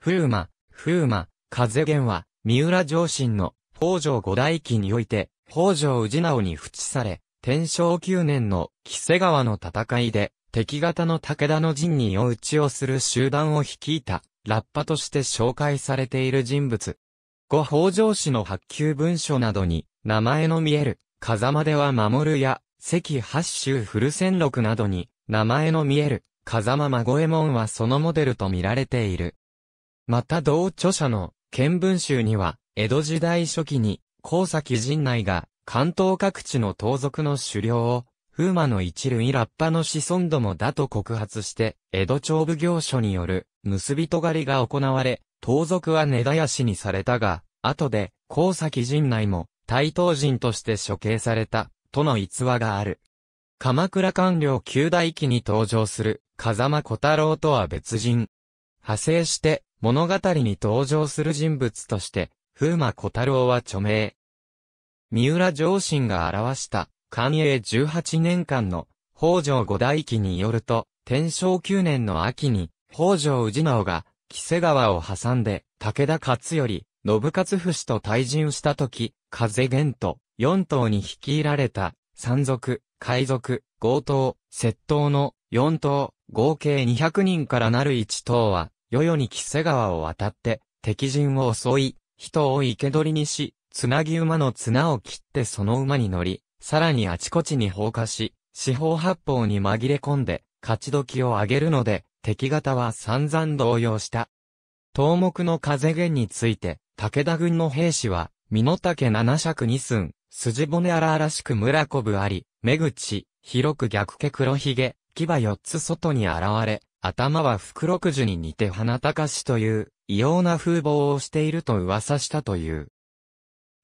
風馬、風馬、風源は、三浦上信の北条五代記において、北条氏直に扶持され、天正九年の木瀬川の戦いで、敵方の武田の陣に追打ちをする集団を率いた、ラッパとして紹介されている人物。ご北条氏の発給文書などに、名前の見える、風間では守るや、関八州古戦録などに、名前の見える、風間孫右衛門はそのモデルと見られている。また同著者の見聞集には、江戸時代初期に、高崎陣内が、関東各地の盗賊の狩猟を、風魔の一類ラッパの子孫どもだと告発して、江戸町奉行所による、結びとがりが行われ、盗賊は根絶やしにされたが、後で、高崎陣内も、対等人として処刑された、との逸話がある。鎌倉官僚九大記に登場する、風間小太郎とは別人。派生して、物語に登場する人物として、風魔小太郎は著名。三浦上信が表した寛永18年間の北条五代記によると、天正9年の秋に北条氏直が木瀬川を挟んで武田勝頼、信勝伏と退陣した時、風玄と四島に率いられた山賊、海賊、強盗、窃盗の四島、合計200人からなる一島は、世々に木瀬川を渡って、敵陣を襲い、人を生け捕りにし、つなぎ馬の綱を切ってその馬に乗り、さらにあちこちに放火し、四方八方に紛れ込んで、勝ち時を上げるので、敵方は散々動揺した。東木の風源について、武田軍の兵士は、身の丈七尺二寸、筋骨荒々しく村こぶあり、目口、広く逆毛黒ひげ、牙四つ外に現れ、頭は福禄樹に似て花高しという、異様な風貌をしていると噂したという。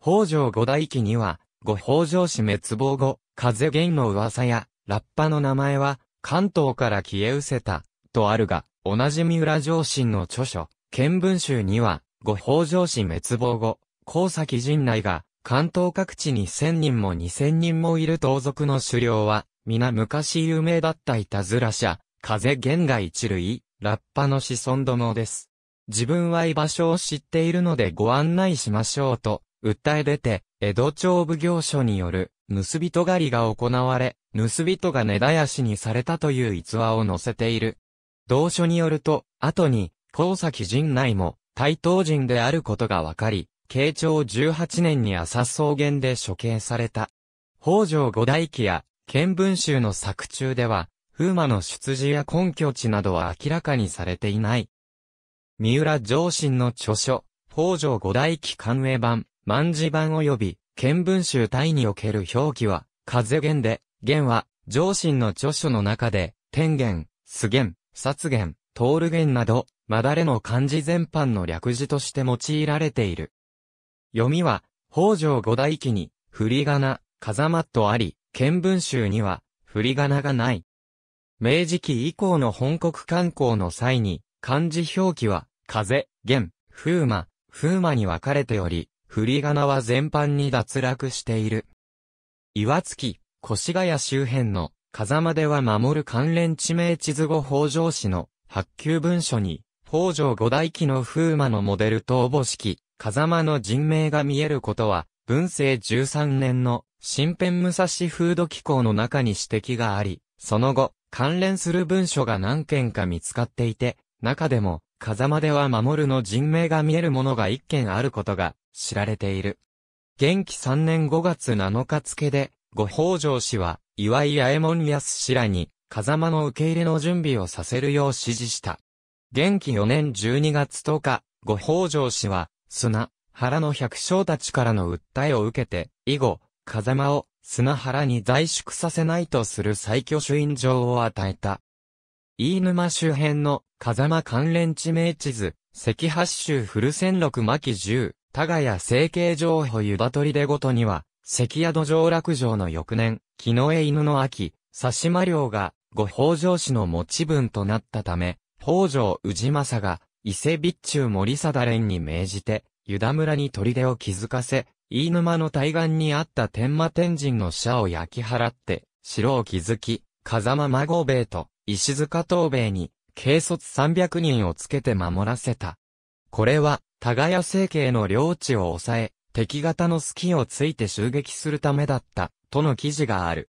北条五代記には、五北条氏滅亡後、風源の噂や、ラッパの名前は、関東から消え失せた、とあるが、同じ三浦上信の著書、見聞集には、五北条氏滅亡後、高崎陣内が、関東各地に千人も二千人もいる盗賊の狩猟は、皆昔有名だったいたずら者、風源が一類、ラッパの子孫どもです。自分は居場所を知っているのでご案内しましょうと、訴え出て、江戸町奉行所による、盗人狩りが行われ、盗人が根絶やしにされたという逸話を載せている。同書によると、後に、高崎陣内も、対等人であることが分かり、慶長18年に浅草原で処刑された。北条五大記や、見聞集の作中では、魔の出自や根拠地などは明らかにされていない。三浦上信の著書、北条五代記官営版、万字版及び、見文集体における表記は、風源で、源は、上信の著書の中で、天元、素元、殺元、通る元など、まだれの漢字全般の略字として用いられている。読みは、北条五代記に、振り仮名、風間とあり、見文集には、振り仮名がない。明治期以降の本国観光の際に、漢字表記は、風、玄、風魔、風魔に分かれており、振り仮名は全般に脱落している。岩月、越谷周辺の、風間では守る関連地名地図後北条氏の、発給文書に、北条五大記の風魔のモデルとおぼしき、風間の人名が見えることは、文政13年の、新編武蔵風土機構の中に指摘があり、その後、関連する文書が何件か見つかっていて、中でも、風間では守るの人名が見えるものが一件あることが知られている。元気3年5月7日付で、ご北条氏は、岩井八重門康氏らに、風間の受け入れの準備をさせるよう指示した。元気4年12月10日、ご北条氏は、砂、原の百姓たちからの訴えを受けて、以後、風間を、砂原に在宿させないとする再居主印状を与えた。飯沼周辺の風間関連地名地図、関八州古仙六巻十、田谷成形情報湯葉取出ごとには、関宿上落城の翌年、木の江犬の秋、佐島領が、ご北条氏の持ち分となったため、北条氏政が、伊勢備中森貞連に命じて、湯田村に砦を築かせ、飯沼の対岸にあった天馬天神の社を焼き払って、城を築き、風間孫兵衛と石塚東兵衛に、軽率300人をつけて守らせた。これは、谷政権の領地を抑え、敵方の隙をついて襲撃するためだった、との記事がある。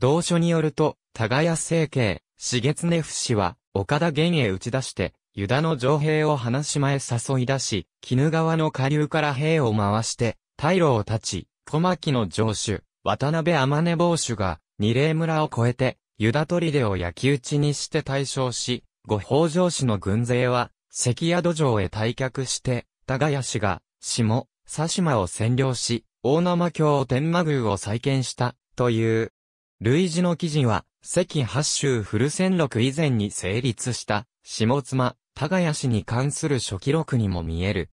同書によると、谷政権、重常不死は、岡田源へ打ち出して、ユダの城兵を花島へ誘い出し、絹川の下流から兵を回して、大老たち、小牧の城主、渡辺天根坊主が、二霊村を越えて、ユダ砦を焼き討ちにして大勝し、五北条氏の軍勢は、関宿城へ退却して、谷氏が、下、佐島を占領し、大生京天満宮を再建した、という。類似の記事は、関八州古戦録以前に成立した、下妻、谷氏に関する初記録にも見える。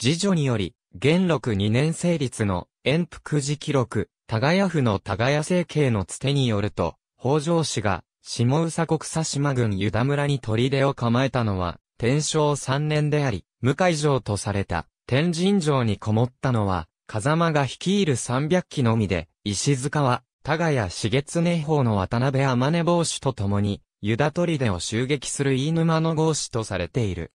次女により、元禄2年成立の延福寺記録、谷府の谷成形のつてによると、北条氏が下宇佐国佐島郡湯田村に砦を構えたのは、天正3年であり、向井城とされた天神城にこもったのは、風間が率いる300機のみで、石塚は、多賀谷重常法の渡辺天根帽子と共に、湯田砦を襲撃する飯沼の合子とされている。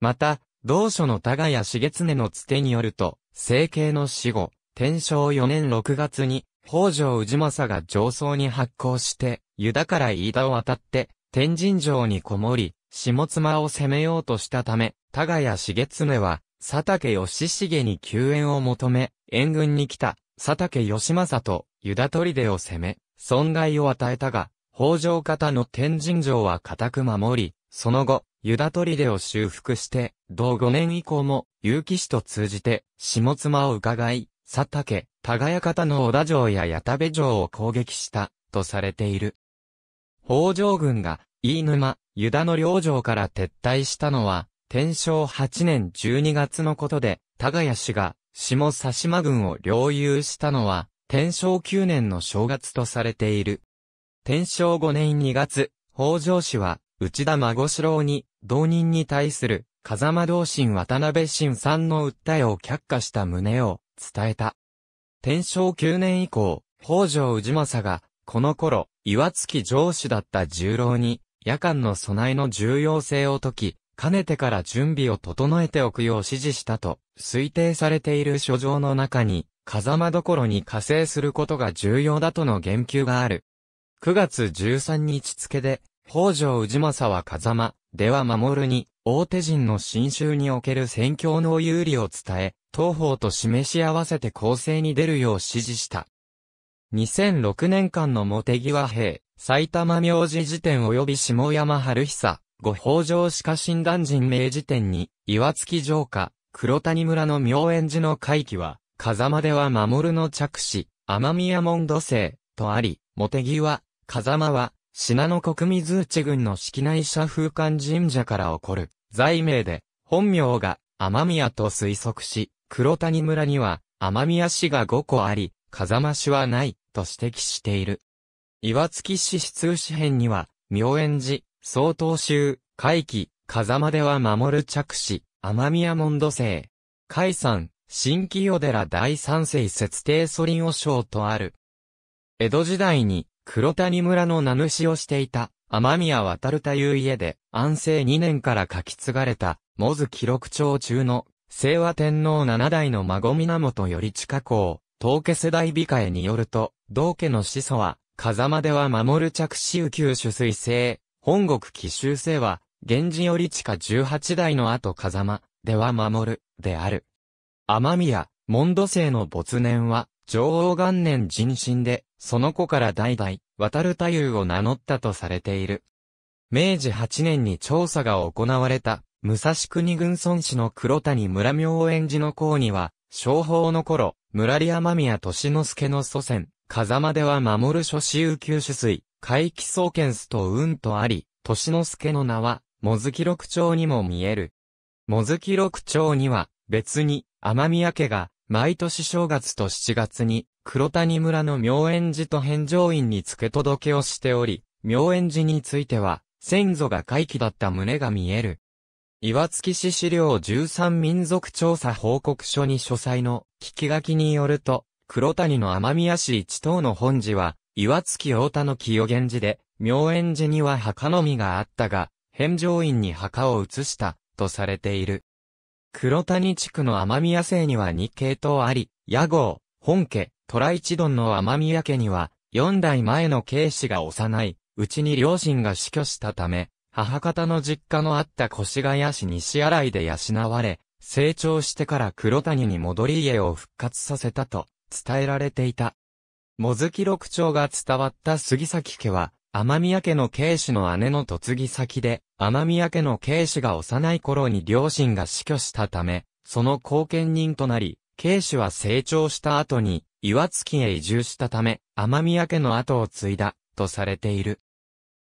また、同書の田谷重常のつてによると、成形の死後、天正4年6月に、北条氏政が上層に発行して、湯田から飯田を渡って、天神城にこもり、下妻を攻めようとしたため、田谷重常は、佐竹義重に救援を求め、援軍に来た、佐竹義政と、湯田砦を攻め、損害を与えたが、北条方の天神城は固く守り、その後、ユダトリデを修復して、同5年以降も、結城市と通じて、下妻を伺い、佐竹、谷方の小田城や矢田部城を攻撃した、とされている。北条軍が、飯沼、ユダの領城から撤退したのは、天正8年12月のことで、谷氏が、下佐島軍を領有したのは、天正9年の正月とされている。天正5年2月、北条氏は、内田孫四郎に、同人に対する、風間同心渡辺晋さんの訴えを却下した旨を伝えた。天正9年以降、北条氏政が、この頃、岩月上司だった十郎に、夜間の備えの重要性を解き、かねてから準備を整えておくよう指示したと、推定されている書状の中に、風間どころに加勢することが重要だとの言及がある。9月13日付で、北条氏政は風間、では守るに、大手陣の新州における戦況の有利を伝え、東方と示し合わせて攻勢に出るよう指示した。2006年間の茂木和平、埼玉名字辞典及び下山春久、ご北条歯科診断人名辞典に、岩月城下、黒谷村の明円寺の会期は、風間では守るの着手、天宮門土星、とあり、茂木は、風間は、信濃国水内郡の式内社風館神社から起こる、罪名で、本名が、天宮と推測し、黒谷村には、天宮市が5個あり、風間市はない、と指摘している。岩槻市市通市編には、明円寺、総統州、海期、風間では守る着市、天宮門土生海山、新清寺第三世節ンオショ尚とある。江戸時代に、黒谷村の名主をしていた、天宮渡るという家で、安政2年から書き継がれた、モズ記録帳中の、清和天皇七代の孫源より近公、東家世代美へによると、道家の始祖は、風間では守る着手右九主水星、本国紀州星は、源氏より近18代の後風間、では守る、である。天宮、モンド星の没年は、上王元年人身で、その子から代々、渡る太夫を名乗ったとされている。明治8年に調査が行われた、武蔵国軍村市の黒谷村明園寺の公には、商法の頃、村里天宮俊之助の祖先、風間では守る諸子有給主水、怪奇総剣すと運とあり、俊之助の名は、もずき六町にも見える。もずき六町には、別に、天宮家が、毎年正月と7月に、黒谷村の妙円寺と返上院に付け届けをしており、妙円寺については、先祖が回帰だった旨が見える。岩槻市資料13民族調査報告書に書斎の聞き書きによると、黒谷の天宮市一等の本寺は、岩槻大田の清源寺で、妙円寺には墓の実があったが、返上院に墓を移した、とされている。黒谷地区の天宮生には2系統あり、屋号、本家、虎一丼の天宮家には、4代前の慶氏が幼い、うちに両親が死去したため、母方の実家のあった越谷市西新井で養われ、成長してから黒谷に戻り家を復活させたと伝えられていた。もずき六町が伝わった杉崎家は、天宮家の慶氏の姉の嫁ぎ先で、天宮家の慶氏が幼い頃に両親が死去したため、その後見人となり、慶氏は成長した後に、岩月へ移住したため、天宮家の後を継いだ、とされている。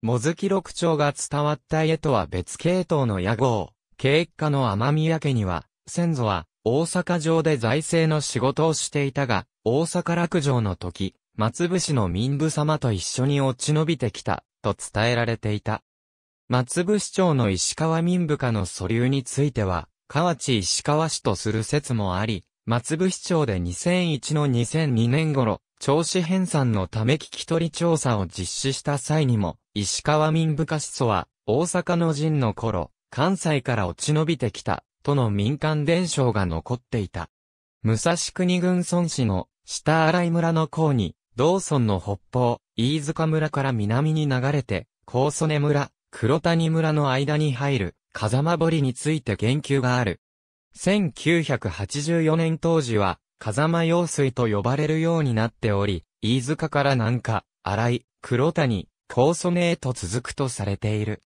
もずき六丁が伝わった家とは別系統の屋号、慶家の天宮家には、先祖は、大阪城で財政の仕事をしていたが、大阪落城の時、松伏の民部様と一緒に落ち延びてきた、と伝えられていた。松伏町の石川民部下の素流については、河内石川氏とする説もあり、松伏町で2001の2002年頃、調子編纂のため聞き取り調査を実施した際にも、石川民部下思祖は、大阪の陣の頃、関西から落ち延びてきた、との民間伝承が残っていた。武蔵国軍村市の下新井村の港に、道村の北方、飯塚村から南に流れて、高曽根村、黒谷村の間に入る風間堀について言及がある。1984年当時は、風間用水と呼ばれるようになっており、飯塚から南下、荒井、黒谷、高曽根へと続くとされている。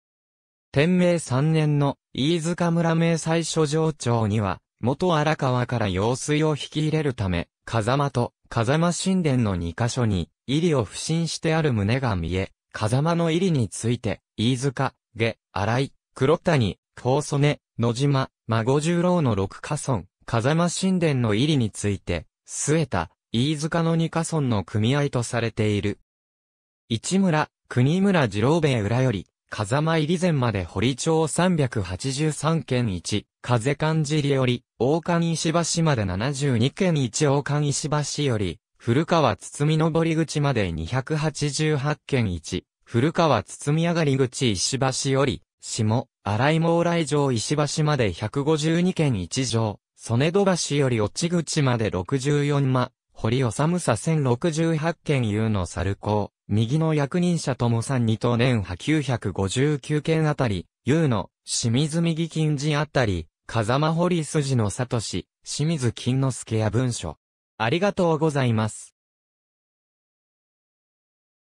天明3年の飯塚村明細書上長には、元荒川から用水を引き入れるため、風間と風間神殿の2カ所に、入りを不審してある旨が見え、風間の入りについて、飯塚、下、荒井、黒谷、高曽根、野島、孫十郎の六家村、風間神殿の入りについて、末田、飯塚の二家村の組合とされている。市村、国村二郎兵衛裏より、風間入り前まで堀町383件1、風間尻より、大冠石橋まで72件1大冠石橋より、古川堤登口まで288件1、古川堤上がり口石橋より、下、荒井毛来城石橋まで152件1上、曽根戸橋より落ち口まで64間、堀尾寒さ1068件有の猿公、右の役人者ともさんにと年波959件あたり、有の、清水右近寺あたり、風間堀筋の里氏、清水金之助や文書。ありがとうございます。